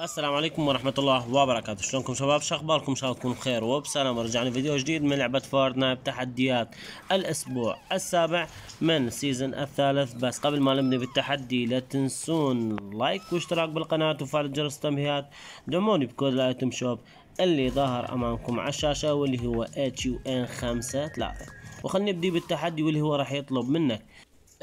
السلام عليكم ورحمة الله وبركاته شلونكم شباب شخباركم ان شاء الله تكونوا بخير وبسلامة رجعنا فيديو جديد من لعبة فورتنايت تحديات الاسبوع السابع من سيزن الثالث بس قبل ما نبدأ بالتحدي لا تنسون لايك واشتراك بالقناة وفعل جرس التنبيهات دعموني بكود الايتم شوب اللي ظاهر امامكم على الشاشة واللي هو HUN 53 وخلنا نبدي بالتحدي واللي هو راح يطلب منك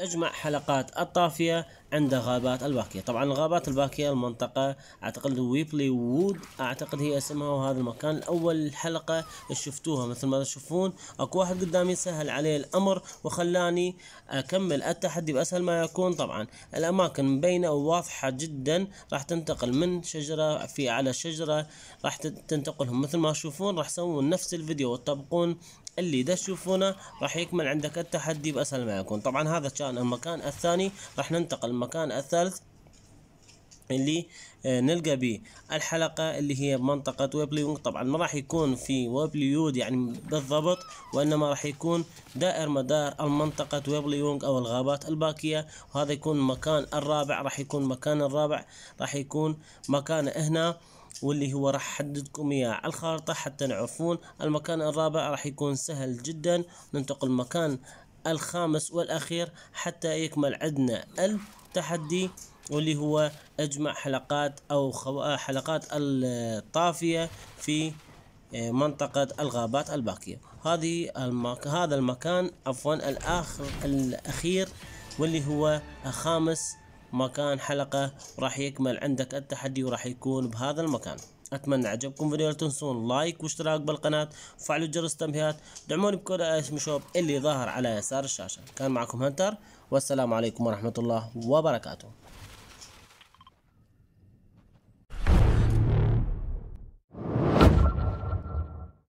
اجمع حلقات الطافية عند غابات الباكية طبعا الغابات الباكية المنطقة اعتقد ويبلي وود اعتقد هي اسمها وهذا المكان الاول حلقة شفتوها مثل ما تشوفون اكو واحد قدامي سهل عليه الامر وخلاني اكمل التحدي باسهل ما يكون طبعا الاماكن مبينة وواضحة جدا راح تنتقل من شجرة في على شجرة راح تنتقلهم مثل ما تشوفون راح تسوون نفس الفيديو وتطبقون اللي تشوفونه راح يكمل عندك التحدي بأسهل ما يكون طبعا هذا كان المكان الثاني راح ننتقل المكان الثالث اللي آه، نلقى به الحلقة اللي هي منطقة ويبليونج طبعا ما راح يكون في ويبليود يعني بالضبط وإنما راح يكون دائر مدار المنطقة ويبليونج أو الغابات الباكية وهذا يكون المكان الرابع راح يكون مكان الرابع راح يكون مكان هنا واللي هو راح احددكم اياه على الخارطة حتى نعرفون المكان الرابع راح يكون سهل جدا ننتقل المكان الخامس والاخير حتى يكمل عندنا التحدي واللي هو اجمع حلقات او آه، حلقات الطافية في آه، منطقة الغابات الباقية هذه المك... هذا المكان عفوا الآخر الأخير واللي هو الخامس مكان حلقة راح يكمل عندك التحدي وراح يكون بهذا المكان اتمنى عجبكم فيديو لا تنسون لايك واشتراك بالقناة وفعلوا جرس التنبيهات دعموني بكل اسم شوب اللي ظهر على يسار الشاشة كان معكم هنتر والسلام عليكم ورحمة الله وبركاته